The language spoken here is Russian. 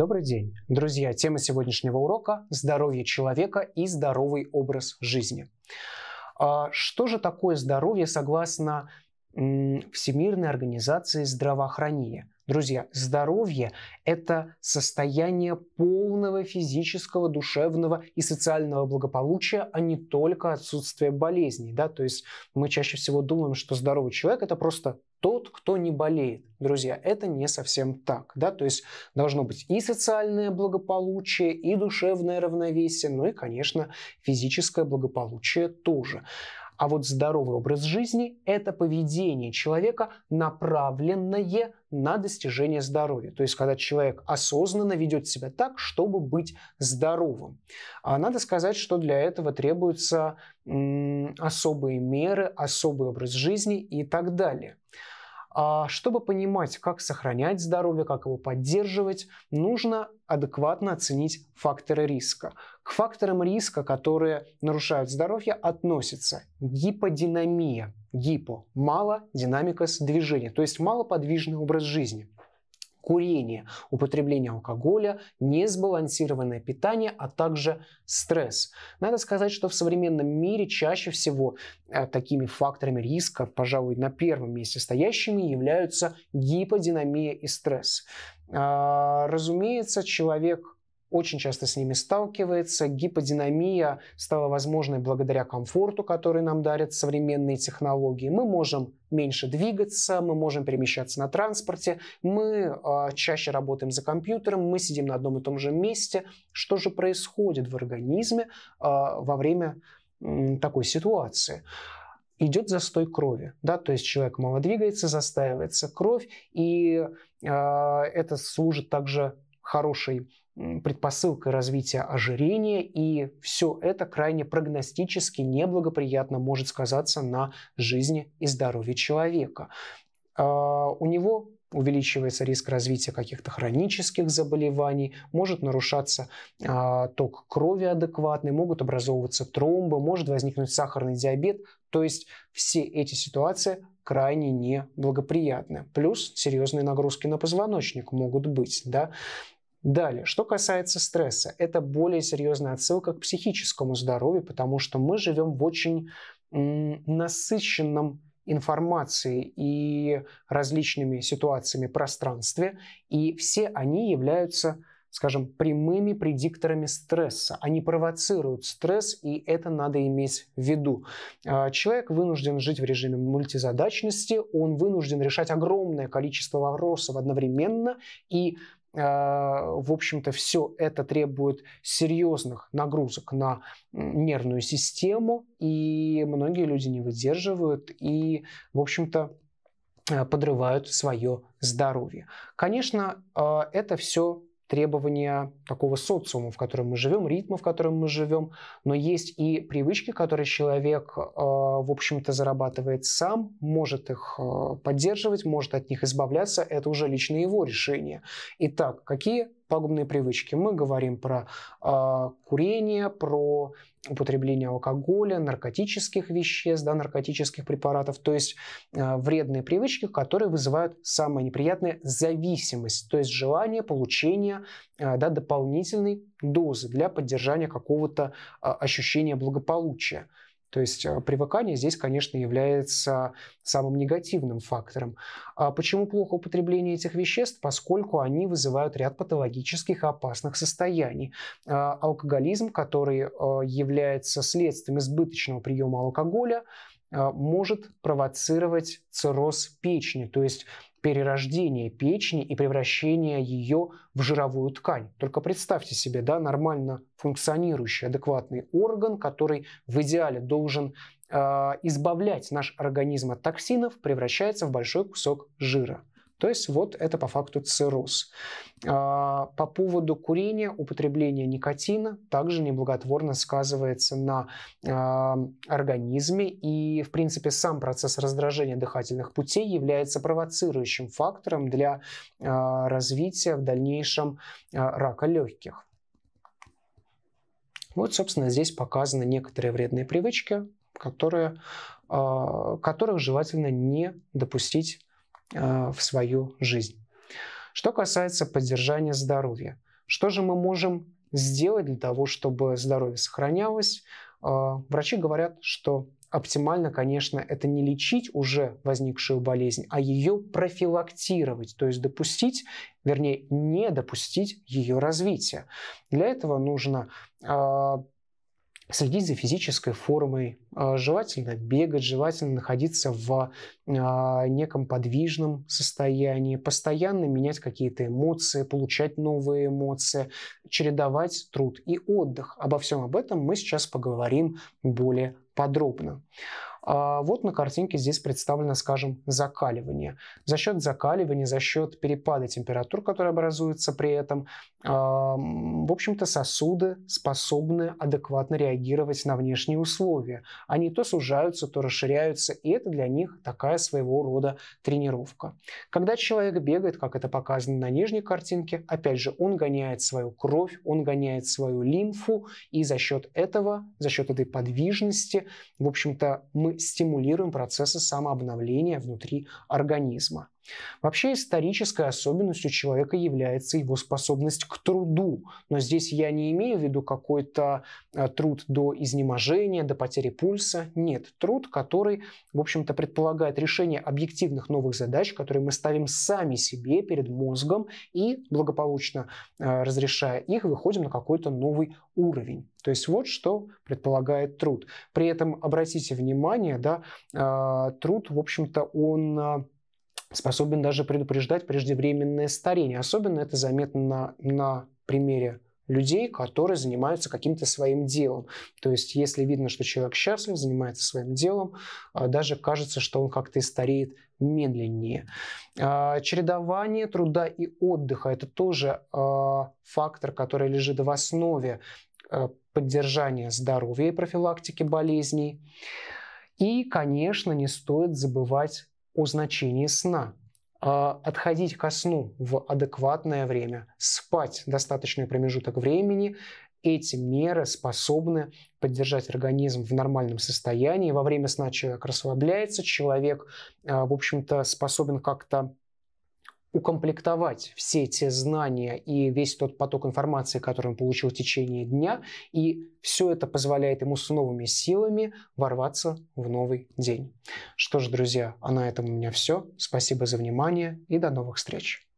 Добрый день, друзья! Тема сегодняшнего урока – здоровье человека и здоровый образ жизни. А, что же такое здоровье согласно Всемирной организации здравоохранения? Друзья, здоровье – это состояние полного физического, душевного и социального благополучия, а не только отсутствие болезней. Да? То есть мы чаще всего думаем, что здоровый человек – это просто тот, кто не болеет. Друзья, это не совсем так. Да? То есть должно быть и социальное благополучие, и душевное равновесие, ну и, конечно, физическое благополучие тоже. А вот здоровый образ жизни – это поведение человека, направленное на достижение здоровья. То есть, когда человек осознанно ведет себя так, чтобы быть здоровым. А надо сказать, что для этого требуются особые меры, особый образ жизни и так далее. А чтобы понимать, как сохранять здоровье, как его поддерживать, нужно адекватно оценить факторы риска. К факторам риска, которые нарушают здоровье, относятся гиподинамия, гипо – мало динамика движения, то есть малоподвижный образ жизни – курение, употребление алкоголя, несбалансированное питание, а также стресс. Надо сказать, что в современном мире чаще всего э, такими факторами риска, пожалуй, на первом месте стоящими являются гиподинамия и стресс. А, разумеется, человек очень часто с ними сталкивается. Гиподинамия стала возможной благодаря комфорту, который нам дарят современные технологии. Мы можем меньше двигаться, мы можем перемещаться на транспорте, мы э, чаще работаем за компьютером, мы сидим на одном и том же месте. Что же происходит в организме э, во время э, такой ситуации? Идет застой крови, да, то есть человек мало двигается, застаивается кровь, и э, это служит также хорошей предпосылкой развития ожирения, и все это крайне прогностически неблагоприятно может сказаться на жизни и здоровье человека. А, у него увеличивается риск развития каких-то хронических заболеваний, может нарушаться а, ток крови адекватный, могут образовываться тромбы, может возникнуть сахарный диабет. То есть все эти ситуации крайне неблагоприятны. Плюс серьезные нагрузки на позвоночник могут быть. Да? Далее, что касается стресса, это более серьезная отсылка к психическому здоровью, потому что мы живем в очень насыщенном информации и различными ситуациями пространстве, и все они являются, скажем, прямыми предикторами стресса. Они провоцируют стресс, и это надо иметь в виду. А, человек вынужден жить в режиме мультизадачности, он вынужден решать огромное количество вопросов одновременно, и а, в общем-то, все это требует серьезных нагрузок на нервную систему, и многие люди не выдерживают, и, в общем-то, а, подрывают свое здоровье. Конечно, а, это все требования такого социума, в котором мы живем, ритма, в котором мы живем, но есть и привычки, которые человек, э, в общем-то, зарабатывает сам, может их э, поддерживать, может от них избавляться, это уже лично его решение. Итак, какие пагубные привычки. Мы говорим про э, курение, про употребление алкоголя, наркотических веществ, да, наркотических препаратов, то есть э, вредные привычки, которые вызывают самое неприятное зависимость, то есть желание получения э, да, дополнительной дозы для поддержания какого-то э, ощущения благополучия. То есть э, привыкание здесь, конечно, является самым негативным фактором. А почему плохо употребление этих веществ? Поскольку они вызывают ряд патологических опасных состояний. А, алкоголизм, который э, является следствием избыточного приема алкоголя, а, может провоцировать цирроз печени, то есть перерождение печени и превращение ее в жировую ткань. Только представьте себе, да, нормально функционирующий, адекватный орган, который в идеале должен э, избавлять наш организм от токсинов, превращается в большой кусок жира. То есть вот это по факту цирроз. А, по поводу курения, употребление никотина также неблаготворно сказывается на а, организме, и, в принципе, сам процесс раздражения дыхательных путей является провоцирующим фактором для а, развития в дальнейшем рака легких. Вот, собственно, здесь показаны некоторые вредные привычки, которые, которых желательно не допустить а, в свою жизнь. Что касается поддержания здоровья, что же мы можем сделать для того, чтобы здоровье сохранялось? А, врачи говорят, что оптимально, конечно, это не лечить уже возникшую болезнь, а ее профилактировать, то есть допустить, вернее, не допустить ее развития. Для этого нужно а, следить за физической формой, а, желательно бегать, желательно находиться в а, неком подвижном состоянии, постоянно менять какие-то эмоции, получать новые эмоции, чередовать труд и отдых. Обо всем об этом мы сейчас поговорим более подробно. А, вот на картинке здесь представлено, скажем, закаливание. За счет закаливания, за счет перепада температур, которые образуются при этом, а, в общем-то, сосуды способны адекватно реагировать на внешние условия. Они то сужаются, то расширяются, и это для них такая своего рода тренировка. Когда человек бегает, как это показано на нижней картинке, опять же, он гоняет свою кровь, он гоняет свою лимфу, и за счет этого, за счет этой подвижности, в общем-то, мы стимулируем процессы самообновления внутри организма. Вообще исторической особенностью человека является его способность к труду. Но здесь я не имею в виду какой-то э, труд до изнеможения, до потери пульса. Нет, труд, который, в общем-то, предполагает решение объективных новых задач, которые мы ставим сами себе перед мозгом и, благополучно э, разрешая их, выходим на какой-то новый уровень. То есть вот что предполагает труд. При этом обратите внимание, да, э, труд, в общем-то, он способен даже предупреждать преждевременное старение. Особенно это заметно на, на примере людей, которые занимаются каким-то своим делом. То есть, если видно, что человек счастлив, занимается своим делом, а, даже кажется, что он как-то и стареет медленнее. А, чередование труда и отдыха – это тоже а, фактор, который лежит в основе поддержания здоровья и профилактики болезней. И, конечно, не стоит забывать о значении сна. А отходить ко сну в адекватное время, спать достаточный промежуток времени эти меры способны поддержать организм в нормальном состоянии. Во время сна человек расслабляется, человек, а, в общем-то, способен как-то укомплектовать все те знания и весь тот поток информации, который он получил в течение дня, и все это позволяет ему с новыми силами ворваться в новый день. Что ж, друзья, а на этом у меня все. Спасибо за внимание и до новых встреч.